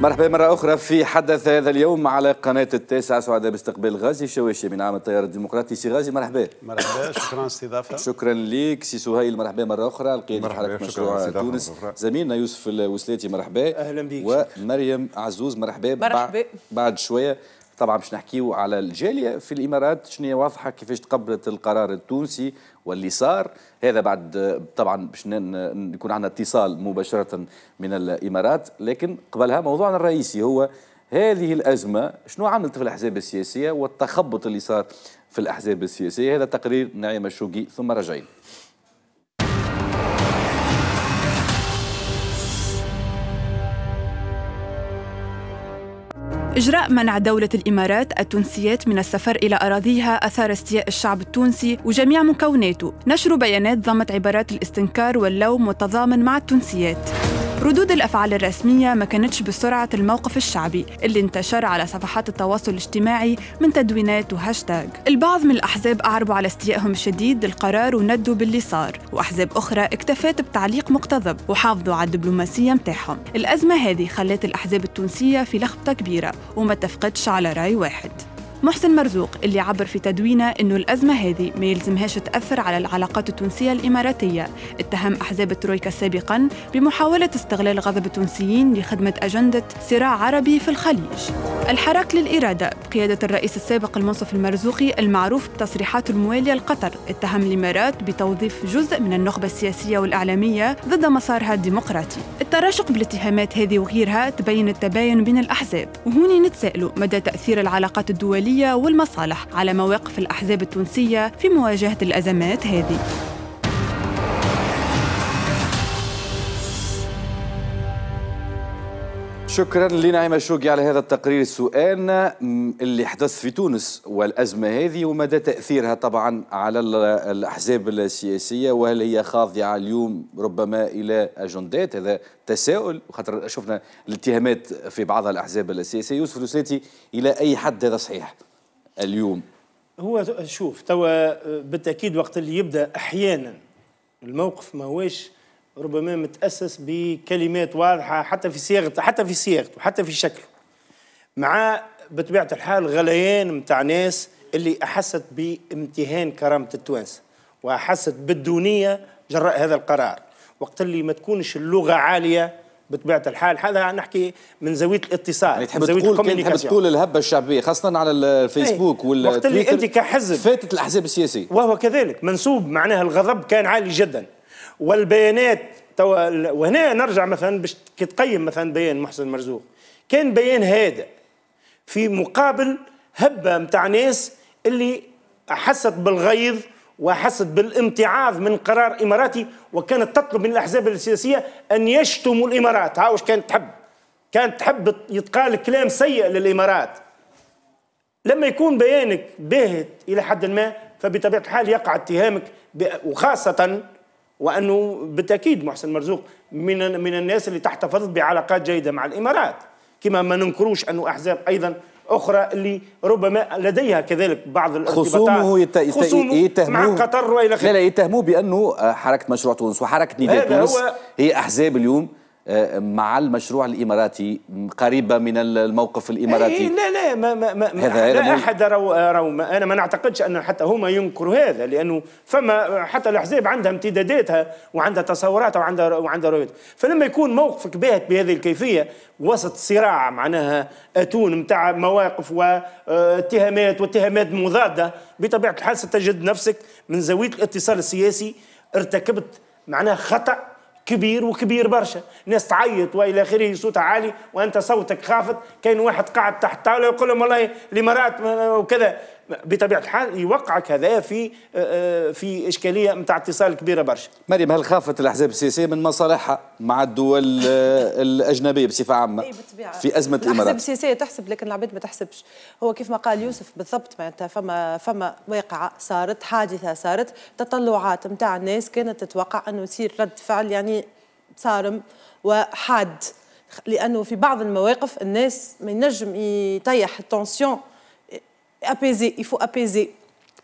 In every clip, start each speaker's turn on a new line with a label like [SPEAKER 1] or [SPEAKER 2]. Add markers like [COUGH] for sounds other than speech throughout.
[SPEAKER 1] مرحبا مرة أخرى في حدث هذا اليوم على قناة التاسعة سعداء باستقبال غازي الشواشي من عام التيار الديمقراطي سي غازي مرحبا مرحبا شكرا استضافة شكرا ليك سي سهيل مرحبا مرة أخرى القيادة في حركة مشروع تونس زميلنا يوسف الوسلاتي مرحبا أهلا بك ومريم عزوز مرحبا مرحبا بعد شوية طبعا باش نحكيو على الجاليه في الامارات شنو هي واضحه كيفاش تقبلت القرار التونسي واللي صار هذا بعد طبعا باش يكون عندنا اتصال مباشره من الامارات لكن قبلها موضوعنا الرئيسي هو هذه الازمه شنو عملت في الاحزاب السياسيه والتخبط اللي صار في الاحزاب السياسيه هذا تقرير نعيم الشوقي ثم رجعين
[SPEAKER 2] إجراء منع دولة الإمارات التونسيات من السفر إلى أراضيها أثار استياء الشعب التونسي وجميع مكوناته نشر بيانات ضمت عبارات الاستنكار واللوم والتضامن مع التونسيات ردود الأفعال الرسمية ما كانتش بسرعة الموقف الشعبي اللي انتشر على صفحات التواصل الاجتماعي من تدوينات وهاشتاج البعض من الأحزاب أعربوا على استيائهم الشديد للقرار وندوا باللي صار وأحزاب أخرى اكتفت بتعليق مقتضب وحافظوا على الدبلوماسية متاعهم الأزمة هذه خلت الأحزاب التونسية في لخبطة كبيرة وما تفقدش على رأي واحد محسن مرزوق اللي عبر في تدوينه انه الازمه هذه ما يلزمهاش تاثر على العلاقات التونسيه الاماراتيه اتهم احزاب الترويكا سابقا بمحاوله استغلال غضب التونسيين لخدمه اجنده صراع عربي في الخليج الحراك للاراده بقياده الرئيس السابق المنصف المرزوقي المعروف بتصريحاته المواليه لقطر اتهم الامارات بتوظيف جزء من النخبه السياسيه والاعلاميه ضد مسارها الديمقراطي التراشق بالاتهامات هذه وغيرها تبين التباين بين الأحزاب وهوني نتساءلوا مدى تأثير العلاقات الدولية والمصالح على مواقف الأحزاب التونسية في مواجهة الأزمات هذه
[SPEAKER 1] شكرا لنعيمة شوقي على هذا التقرير السؤال اللي حدث في تونس والأزمة هذه ومدى تأثيرها طبعا على الأحزاب السياسية وهل هي خاضعة اليوم ربما إلى أجندات هذا تساؤل خاطر شفنا الاتهامات في بعض الأحزاب السياسية يوسف لوساتي إلى أي حد هذا صحيح اليوم
[SPEAKER 3] هو شوف توا بالتأكيد وقت اللي يبدأ أحيانا الموقف ما هوش ربما متاسس بكلمات واضحه حتى في صياغه حتى في صياغته حتى في شكله مع بطبيعه الحال غليان نتاع ناس اللي احست بامتهان كرامه التوانسه واحست بالدونيه جراء هذا القرار وقت اللي ما تكونش اللغه عاليه بطبيعه الحال هذا نحكي من زاويه الاتصال يعني تحب تقول تحب تقول
[SPEAKER 1] الهبه الشعبيه
[SPEAKER 3] خاصه على الفيسبوك إيه. وال وقت اللي انت كحزب فاتت الاحزاب السياسيه وهو كذلك منسوب معناها الغضب كان عالي جدا والبيانات توا وهنا نرجع مثلا باش كي تقيم مثلا بيان محسن مرزوق كان بيان هذا في مقابل هبه نتاع ناس اللي حست بالغيظ وحست بالامتعاض من قرار اماراتي وكانت تطلب من الاحزاب السياسيه ان يشتموا الامارات ها واش كانت تحب كانت تحب يتقال كلام سيء للامارات لما يكون بيانك باهت الى حد ما فبطبيعه الحال يقع اتهامك وخاصه وانه بالتاكيد محسن مرزوق من من الناس اللي تحتفظ بعلاقات جيده مع الامارات كما ما ننكروش انه احزاب ايضا اخرى اللي ربما لديها كذلك بعض الارتباطات خصومه, يت... خصومه يتهموه مع
[SPEAKER 1] قطر والى اخره لا لا يتهموه بانه حركه مشروع تونس وحركه نداء تونس هو... هي احزاب اليوم مع المشروع الاماراتي قريبه من الموقف الاماراتي إيه،
[SPEAKER 4] لا لا ما ما ما هذا لا
[SPEAKER 3] احد رو, رو ما انا ما نعتقدش انه حتى هما ينكروا هذا لانه فما حتى الاحزاب عندها امتداداتها وعندها تصوراتها وعندها وعندها رؤيتها فلما يكون موقفك باهت بهذه الكيفيه وسط صراع معناها اتون نتاع مواقف واتهامات واتهامات مضاده بطبيعه الحال ستجد نفسك من زاويه الاتصال السياسي ارتكبت معناها خطأ كبير وكبير برشا ناس تعيط والى اخره صوتها عالي وانت صوتك خافت كاين واحد قاعد تحت طاوله يقول لهم والله الامارات وكذا بطبيعه الحال يوقعك هذا في آه، آه، في اشكاليه نتاع اتصال كبيره برشا. مريم هل
[SPEAKER 1] خافت الاحزاب السياسيه من مصالحها مع الدول آه، الاجنبيه بصفه عامه؟ إيه،
[SPEAKER 4] في ازمه الامارات. الاحزاب السياسيه تحسب لكن العباد ما تحسبش. هو كيف ما قال يوسف بالضبط معناتها فما فما واقعه صارت حادثه صارت تطلعات نتاع الناس كانت تتوقع انه يصير رد فعل يعني صارم وحاد لانه في بعض المواقف الناس ما ينجم يطيح التونسيون ابيزي يفو ابيزي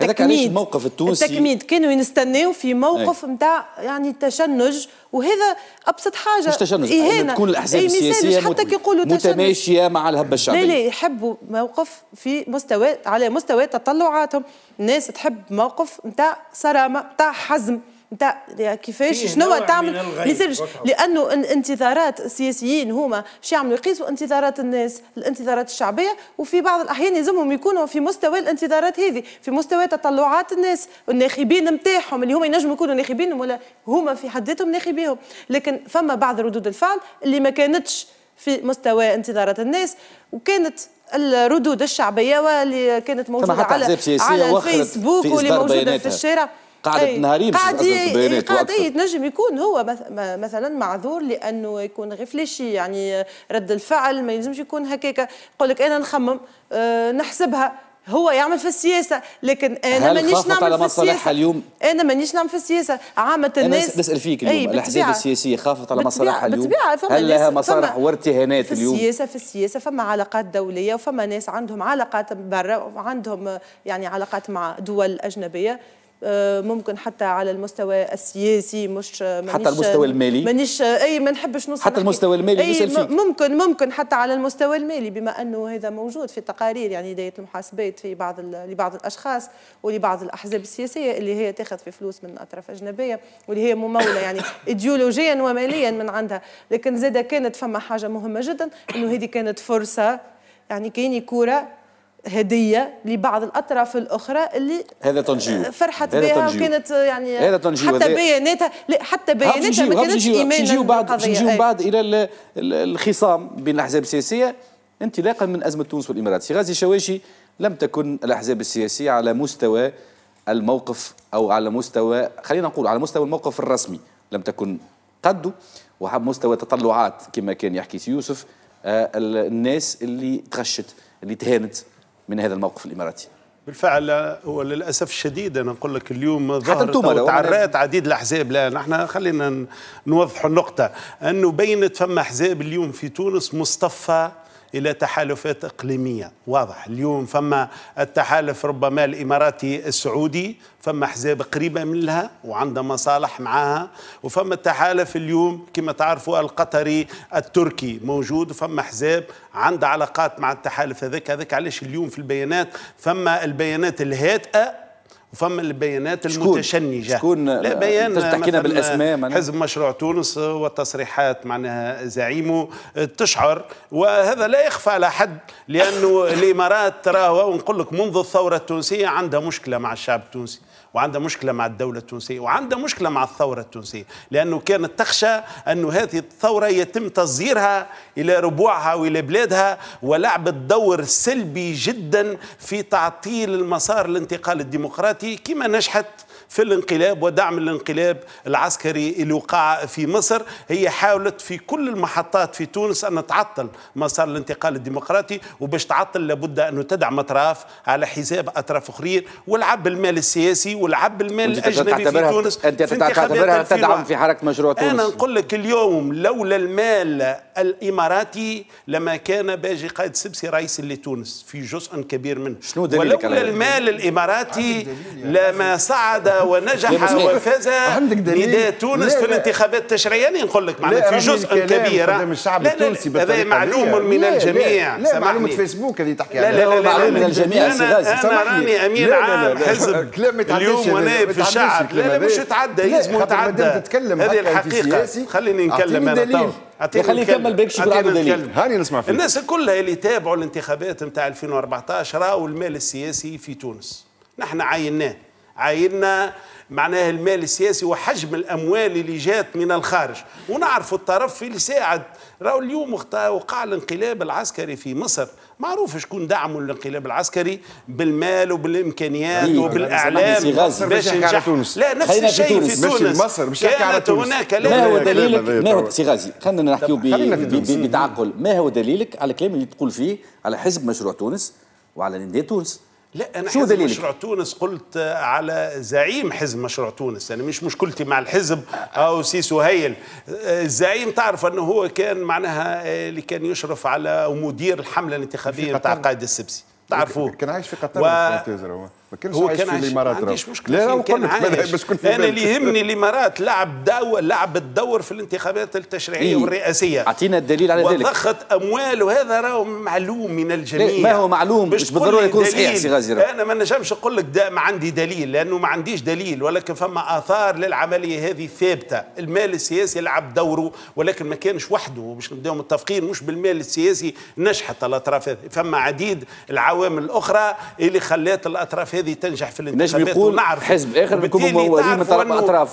[SPEAKER 1] هذاك علاش الموقف التونسي التكميد
[SPEAKER 4] كانوا يستناو في موقف نتاع يعني تشنج وهذا ابسط حاجه مش تشنج إهانة. تكون الاحزاب السياسيه حتى كي يقولوا متماشيه
[SPEAKER 1] مع الهبه الشعبيه لا لا
[SPEAKER 4] يحبوا موقف في مستوى على مستوى تطلعاتهم الناس تحب موقف نتاع صرامه نتاع حزم نتاع كيفاش إيه، شنو تعمل لازمش لانه انتظارات السياسيين هما باش يعملوا يقيسوا انتظارات الناس الانتظارات الشعبيه وفي بعض الاحيان يلزمهم يكونوا في مستوى الانتظارات هذه في مستوى تطلعات الناس الناخبين نتاعهم اللي هما ينجموا يكونوا ناخبين ولا هما في حد ذاتهم ناخبيهم لكن فما بعض ردود الفعل اللي ما كانتش في مستوى انتظارات الناس وكانت الردود الشعبيه واللي كانت موجوده على على الفيسبوك واللي موجوده في الشارع قاعدة أي. نهارين قاعدة بيانات قاعد ينجم إيه، يكون هو مثلا معذور لأنه يكون غفلشي يعني رد الفعل ما ينجمش يكون هكاك يقول لك أنا نخمم أه نحسبها هو يعمل في السياسه لكن انا مانيش نعمل على في السياسه اليوم انا مانيش نعمل في السياسه عامه الناس أنا نسال فيك إيه، اليوم الاحزاب السياسيه خافت على مصالحها اليوم هل لها مصالح
[SPEAKER 1] وارتهانات اليوم في السياسه
[SPEAKER 4] في السياسه فما علاقات دوليه وفما ناس عندهم علاقات برا وعندهم يعني علاقات مع دول اجنبيه آه، ممكن حتى على المستوى السياسي مش آه، حتى المستوى آه، المالي مانيش اي ما نحبش نوصل حتى المستوى المالي أي ممكن ممكن حتى على المستوى المالي بما انه هذا موجود في التقارير يعني إدارة المحاسبات في بعض لبعض الاشخاص ولبعض الاحزاب السياسيه اللي هي تاخذ في فلوس من اطراف اجنبيه واللي هي مموله يعني [LAUGHS] ايديولوجيا وماليا من عندها لكن زاده كانت فما حاجه مهمه جدا انه هذه كانت فرصه يعني كاين كوره هديه لبعض الاطراف الاخرى اللي
[SPEAKER 1] هذا تنجيو آه، فرحت بها وكانت
[SPEAKER 4] آه، يعني هذا تنجيو حتى بياناتها لا حتى بياناتها ما كانتش ايمانا نجيو بعد نجيو بعد
[SPEAKER 1] الى الخصام بين الاحزاب السياسيه انطلاقا من ازمه تونس والامارات سي غازي شواشي لم تكن الاحزاب السياسيه على مستوى الموقف او على مستوى خلينا نقول على مستوى الموقف الرسمي لم تكن قده وحب مستوى تطلعات كما كان يحكي سي يوسف آه، الناس اللي تغشت اللي تهانت من هذا الموقف الإماراتي
[SPEAKER 5] بالفعل هو للاسف الشديد انا نقول لك اليوم ظهرت تعرات عديد الاحزاب لا نحن خلينا نوضح النقطه انه بينت فما احزاب اليوم في تونس مصطفى الى تحالفات اقليميه واضح اليوم فما التحالف ربما الاماراتي السعودي فما احزاب قريبه منها وعندها مصالح معها وفما التحالف اليوم كما تعرفوا القطري التركي موجود وفما احزاب عندها علاقات مع التحالف هذاك هذاك علاش اليوم في البيانات فما البيانات الهادئه وفما البيانات المتشنجه شكون لا بيان تحكينا بالاسماء حزب مشروع تونس والتصريحات معناها زعيمه تشعر وهذا لا يخفى على حد لانه [LAUGHS] الامارات تراها ونقول لك منذ الثوره التونسيه عندها مشكله مع الشعب التونسي وعندها مشكلة مع الدولة التونسية وعندها مشكلة مع الثورة التونسية لأنه كانت تخشى أن هذه الثورة يتم تصغيرها إلى ربوعها وإلى بلادها ولعبت دور سلبي جدا في تعطيل المسار الانتقال الديمقراطي كما نجحت في الانقلاب ودعم الانقلاب العسكري اللي وقع في مصر هي حاولت في كل المحطات في تونس أن تعطل مسار الانتقال الديمقراطي وباش تعطل لابد أن تدعم أطراف على حساب أطراف أخرين والعب المال السياسي والعب المال الأجنبي في تونس أنت تعتبرها تدعم في
[SPEAKER 1] حركة مشروع تونس أنا
[SPEAKER 5] نقول لك اليوم لولا المال الاماراتي لما كان باجي قائد سبسي رئيس لتونس في جزء كبير منه شنو ولولا المال الاماراتي لما صعد [LAUGHS] ونجح وفاز نداء تونس في الانتخابات التشريعيه يعني نقول لك معناها في جزء كبير لا لا هذا معلوم من الجميع لا معلومه
[SPEAKER 6] فيسبوك هذه تحكي لا لا لا من الجميع انا راني امين عام حزب اليوم ونائب في الشعب لا لا [LAUGHS] مش يتعدى يلزم يتعدى هذه الحقيقه خليني نكلم انا خليه يكمل بيكش يكون دليل هاني نسمع فيه الناس
[SPEAKER 5] كلها اللي تابعوا الانتخابات نتاع 2014 راوا المال السياسي في تونس نحن عايناه عايننا معناها المال السياسي وحجم الأموال اللي جات من الخارج ونعرف الطرف اللي ساعد راهو اليوم وقع الانقلاب العسكري في مصر معروف شكون دعموا الانقلاب العسكري بالمال وبالامكانيات أيه. وبالاعلام باش ينجح لا نفس الشيء في تونس مصر مش كانت
[SPEAKER 6] هناك ما هو دليلك ما هو
[SPEAKER 1] سي غازي خلينا نحكيو بتعقل ما هو دليلك على الكلام اللي تقول فيه على حزب مشروع تونس وعلى نديه تونس لا
[SPEAKER 5] انا شو حزب دليلك؟ مشروع تونس قلت آه، على زعيم حزب مشروع تونس انا يعني مش مشكلتي مع الحزب او سيسو هيل آه، الزعيم تعرف انه هو كان معناها آه، اللي كان يشرف على مدير الحمله الانتخابيه نتاع قائد السبسي تعرفوه كان عايش في قطر و... ما كانش هو كان في الامارات ما عنديش مشكله لا كان عايش باش كنت انا اللي يهمني الامارات لعب دور لعب الدور في الانتخابات التشريعيه إيه؟ والرئاسيه اعطينا الدليل على ذلك وضخت اموال وهذا راه معلوم من الجميع ما هو معلوم مش بالضروره يكون صحيح سي غازي انا ما نجمش نقول لك ما عندي دليل لانه ما عنديش دليل ولكن فما اثار للعمليه هذه ثابته المال السياسي لعب دوره ولكن ما كانش وحده باش نبداو متفقين مش بالمال السياسي نجحت الاطراف فما عديد العوامل الاخرى اللي خلات الاطراف هذه الذي تنجح في الانتخابات يقول نعرف حزب اخر بيكون ممولين من طرف اطراف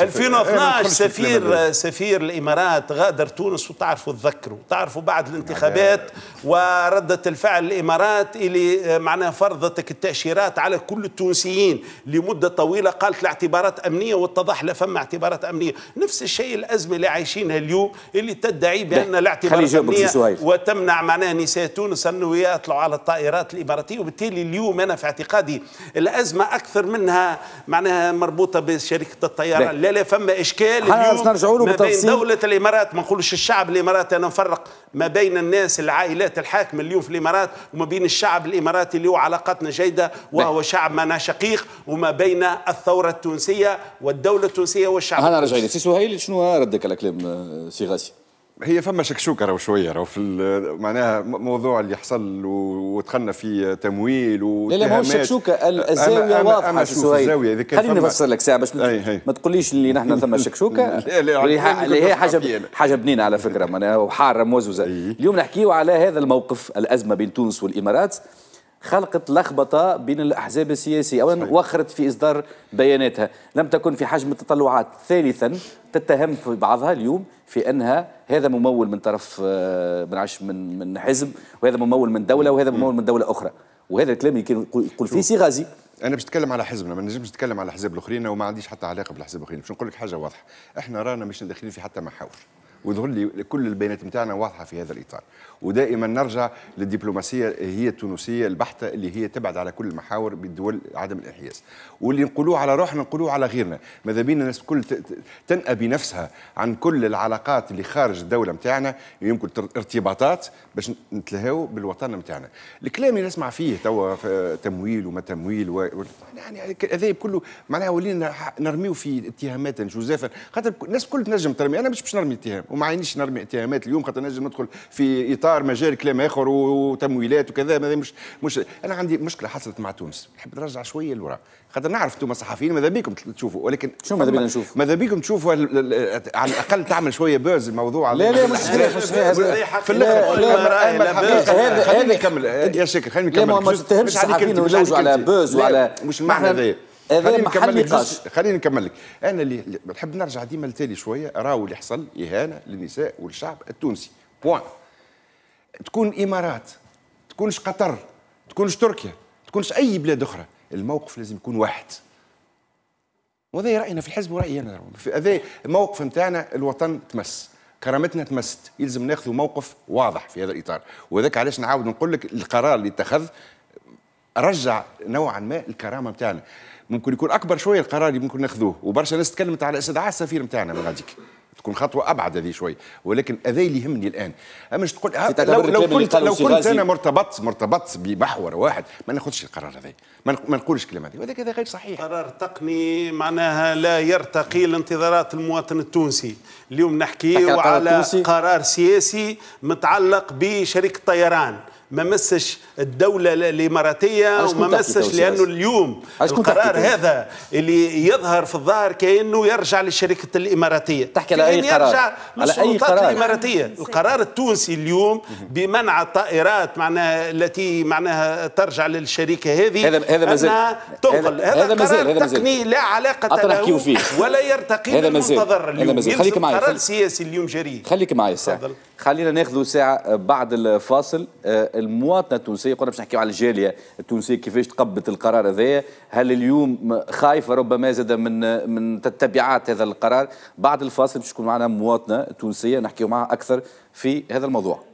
[SPEAKER 5] 2012 سفير سفير الامارات غادر تونس وتعرفوا تذكروا تعرفوا بعد يعني الانتخابات ورده الفعل الامارات اللي آه، معناها فرضت التاشيرات على كل التونسيين لمده طويله قالت الاعتبارات امنيه واتضح لا فما اعتبارات امنيه نفس الشيء الازمه اللي عايشينها اليوم اللي تدعي بان الاعتبارات امنيه وتمنع معناها نساء تونس انه يطلعوا على الطائرات الاماراتيه وبالتالي اليوم انا في اعتقاد هذه الازمه اكثر منها معناها مربوطه بشركه الطيران لا لا فما اشكال اليوم ما بين دوله الامارات ما نقولش الشعب الاماراتي انا نفرق ما بين الناس العائلات الحاكمه اليوم في الامارات وما بين الشعب الاماراتي اللي هو علاقتنا جيده وهو شعب معنا شقيق وما بين الثوره التونسيه والدوله التونسيه والشعب هنا رجعي سي
[SPEAKER 6] سهيل شنو ردك على كلام آه، سي غاسي هي فما شكشوكه راهو شويه راهو في معناها موضوع اللي حصل ودخلنا في تمويل و لا لا ماهوش شكشوكه الزاويه واضحه أما شوف الزاويه خليني نفسر لك
[SPEAKER 1] ساعه باش ما تقوليش اللي نحن ثم [LAUGHS] شكشوكه اللي هي حاجه حاجه بنينه على فكره معناها وحاره موزوزه اليوم نحكيو على هذا الموقف الازمه بين تونس والامارات خلقت لخبطه بين الاحزاب السياسيه اولا وخرت في اصدار بياناتها لم تكن في حجم التطلعات ثالثا تتهم في بعضها اليوم في انها هذا ممول من طرف آه، من عش من من حزب وهذا ممول من دوله وهذا ممول من دوله اخرى وهذا الكلام اللي يقول فيه سي غازي
[SPEAKER 6] انا باش نتكلم على حزبنا ما نجمش نتكلم على الاحزاب الاخرين وما عنديش حتى علاقه بالاحزاب الاخرين باش نقول لك حاجه واضحه احنا رانا مش داخلين في حتى محاور ويظهر لي كل البيانات نتاعنا واضحه في هذا الاطار ودائما نرجع للدبلوماسيه هي التونسيه البحته اللي هي تبعد على كل المحاور بالدول عدم الانحياز واللي نقولوه على روحنا نقولوه على غيرنا ماذا بينا الناس الكل تنأى بنفسها عن كل العلاقات اللي خارج الدوله نتاعنا يمكن ارتباطات باش نتلهاو بالوطن نتاعنا الكلام اللي نسمع فيه توا تمويل وما تمويل و... يعني هذا كله معناها ولينا نرميو في اتهامات جوزيفا خاطر الناس الكل تنجم ترمي انا مش باش نرمي اتهام وما عينيش نرمي اتهامات اليوم خاطر نجم ندخل في اطار مجال كلام اخر وتمويلات وكذا ماذا مش مش انا عندي مشكله حصلت مع تونس نحب نرجع شويه لورا خاطر نعرف انتم صحفيين ماذا بيكم تشوفوا ولكن شو ماذا بينا نشوف ماذا بيكم تشوفوا على الاقل تعمل شويه بوز الموضوع لا لا مش في الاخر خليني نكمل يا شاكر خليني نكمل مش عليك على بوز وعلى مش المعنى هذايا هذا محل نقاش خليني نكمل لك انا اللي نحب نرجع ديما لتالي شويه راهو اللي حصل اهانه للنساء والشعب التونسي بوان تكون امارات تكونش قطر تكونش تركيا تكونش اي بلاد اخرى الموقف لازم يكون واحد وهذا راينا في الحزب ورايي انا هذا الموقف نتاعنا الوطن تمس كرامتنا تمست يلزم ناخذ موقف واضح في هذا الاطار وذاك علاش نعاود نقول لك القرار اللي اتخذ رجع نوعا ما الكرامه نتاعنا ممكن يكون اكبر شويه القرار اللي ممكن ناخذوه وبرشا ناس تكلمت على استدعاء السفير نتاعنا من غاديك تكون خطوه ابعد هذه شوي ولكن هذا اللي يهمني الان اما تقول لو, لو كنت لو كنت انا مرتبط مرتبط بمحور واحد ما ناخذش القرار هذا ما نقولش الكلام هذا
[SPEAKER 5] وهذا غير صحيح قرار تقني معناها لا يرتقي لانتظارات المواطن التونسي اليوم نحكي على قرار سياسي متعلق بشركه طيران ما مسش الدوله الاماراتيه وما مسش لانه اليوم القرار هذا اللي يظهر في الظاهر كانه يرجع للشركه الاماراتيه تحكي على اي قرار يرجع على اي قرار الاماراتيه القرار التونسي اليوم بمنع الطائرات معناها التي معناها ترجع للشركه هذه هذا هذا مازال تنقل هذا, هذا مازال هذا تقني لا علاقه له فيه. ولا يرتقي للمنتظر اليوم هذا مازال خليك معي قرار
[SPEAKER 1] سياسي اليوم جريء خليك معي ساعه خلينا ناخذ ساعه بعد الفاصل آه، المواطنه التونسيه قلنا باش نحكيو على الجاليه التونسيه كيفاش تقبلت القرار هذايا هل اليوم خايفه ربما زاد من من تبعات هذا القرار بعد الفاصل باش تكون معنا مواطنه تونسيه نحكيو معها اكثر في هذا الموضوع